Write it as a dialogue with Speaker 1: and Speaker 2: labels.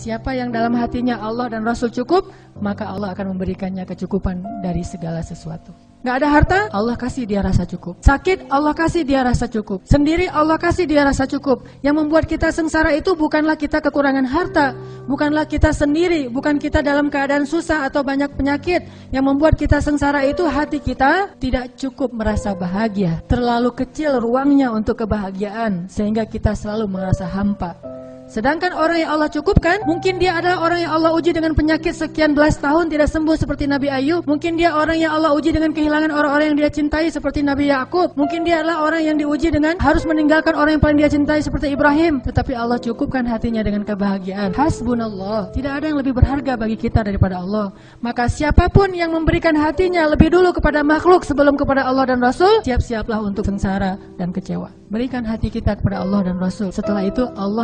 Speaker 1: Siapa yang dalam hatinya Allah dan Rasul cukup, maka Allah akan memberikannya kecukupan dari segala sesuatu. Gak ada harta, Allah kasih dia rasa cukup. Sakit, Allah kasih dia rasa cukup. Sendiri, Allah kasih dia rasa cukup. Yang membuat kita sengsara itu bukanlah kita kekurangan harta, bukanlah kita sendiri, bukan kita dalam keadaan susah atau banyak penyakit. Yang membuat kita sengsara itu hati kita tidak cukup merasa bahagia. Terlalu kecil ruangnya untuk kebahagiaan, sehingga kita selalu merasa hampa. Sedangkan orang yang Allah cukupkan, mungkin dia adalah orang yang Allah uji dengan penyakit sekian belas tahun tidak sembuh seperti Nabi Ayub. Mungkin dia orang yang Allah uji dengan kehilangan orang-orang yang dia cintai seperti Nabi Yakub. Mungkin dia adalah orang yang diuji dengan harus meninggalkan orang yang paling dia cintai seperti Ibrahim. Tetapi Allah cukupkan hatinya dengan kebahagiaan. Hasbunallah. Tidak ada yang lebih berharga bagi kita daripada Allah. Maka siapapun yang memberikan hatinya lebih dulu kepada makhluk sebelum kepada Allah dan Rasul, siap-siaplah untuk sengsara dan kecewa. Berikan hati kita kepada
Speaker 2: Allah dan Rasul. Setelah itu Allah